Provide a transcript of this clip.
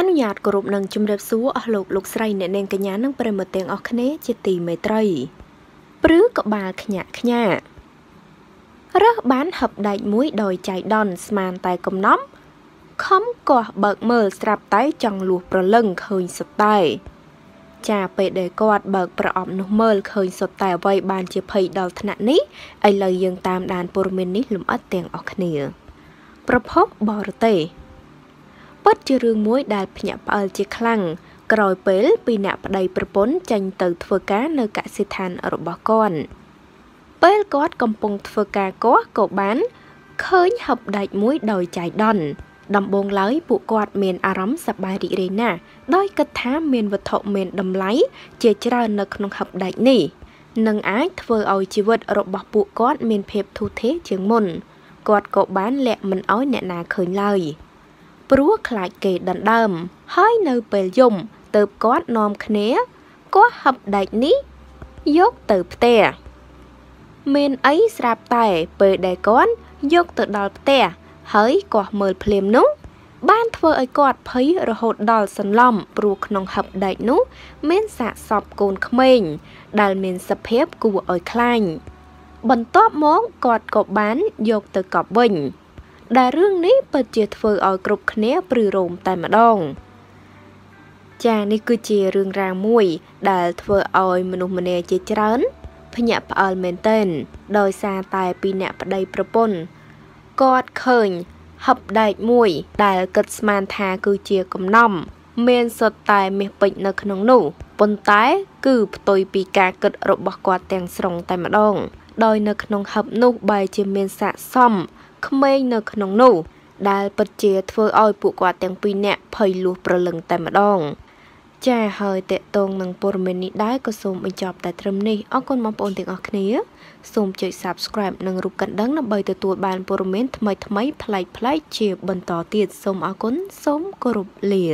អនុញ្ញាតគោរពនិងជម្រាបសួរអស់លោកលោកស្រីអ្នកនាងកញ្ញានិងប្រិមត្តទាំងអស់គ្នាជាទីមេត្រី ព្រឺក្បាលខ្ញាក់ខ្ញារើសបានហឹបដែកមួយដោយចៃដន់ស្មានតែកំណំខំកោះបើកមើលស្រាប់តែចង់លួសប្រលឹងឃើញសុទ្ធតែចាពេលដែលគាត់បើកប្រអប់នោះមើលឃើញសុទ្ធតែអ្វីបានជាភ័យដល់ថ្នាក់នេះឥឡូវយើងតាមដានព័ត៌មាននេះលំអិតទាំងអស់គ្នាប្រភពបរទេសពិតជារឿងមួយដែលភ្ញាក់ផ្អើលជាខ្លាំងក្រោយពេលពីអ្នកប្តីប្រពន្ធចេញទៅធ្វើការនៅកសិដ្ឋានរបស់គាត់ពេលគាត់កំពុងធ្វើការកោះក៏បានឃើញហឹបដែកមួយដោយចៃដន្យដំបូងឡើយពួកគាត់មានអារម្មណ៍សប្បាយរីករាយណាស់ដោយគិតថាមានវត្ថុមានតម្លៃជាច្រើននៅក្នុងហឹបដែកនេះនឹងអាចធ្វើឲ្យជីវិតរបស់ពួកគាត់មានភាពធូរធារជាងមុនគាត់ក៏បានលាក់មិនឲ្យអ្នកណាឃើញឡើយ។ព្រោះខ្លាចគេដណ្ដើម ហើយនៅពេលយំទៅគាត់នាំគ្នាគាត់ហឹបដែកនេះយកទៅផ្ទះមានអីស្រាប់តែពេលដែលគាត់យកទៅដល់ផ្ទះហើយគាត់មើលភ្លាមនោះ បានធ្វើឲ្យគាត់ភ័យរហូតដល់សន្លំព្រោះក្នុងហឹបដែកនោះ មានសាកសពកូនក្មេងដែលមានសភាពគួរឲ្យខ្លាញ់បន្ទាប់មកគាត់ក៏បានយកទៅកប់វិញដែលរឿងនេះពិតជាធ្វើឲ្យគ្រប់គ្នា ព្រួយរោមតែម្ដងចានេះគឺជារឿងរ៉ាវមួយ ដែលធ្វើឲ្យមនុស្សម្នាជាច្រើនភ្ញាក់ផ្អើលមែនទែនដោយសារតែពីអ្នកប្តីប្រពន្ធគាត់ឃើញហឹបដែកមួយ ដែលគិតស្មានថាគឺជាកំណំ មានសុទ្ធតែមាសពេជ្រនៅក្នុង នោះប៉ុន្តែគឺផ្ទុយពីការគិតរបស់គាត់ទាំងស្រុងតែម្ដង ដោយ នៅក្នុងហឹបនោះបែរជាមានសាកសមក្មេងនៅក្នុងនោះដែលពិតជាធ្វើឲ្យពួកគាត់ទាំងពីរនាក់ភ័យលួសប្រលឹងតែម្ដងចាហើយតកតងនឹងព័ត៌មាននេះដែរក៏សូមបញ្ចប់តែត្រឹមនេះអរគុណបងប្អូនទាំងអស់គ្នាសូមចុច Subscribe និងរូបកណ្ដឹងដើម្បីទទួលបានព័ត៌មានថ្មីៗប្លែកៗជាបន្តទៀតសូមអរគុណសូមគោរពលា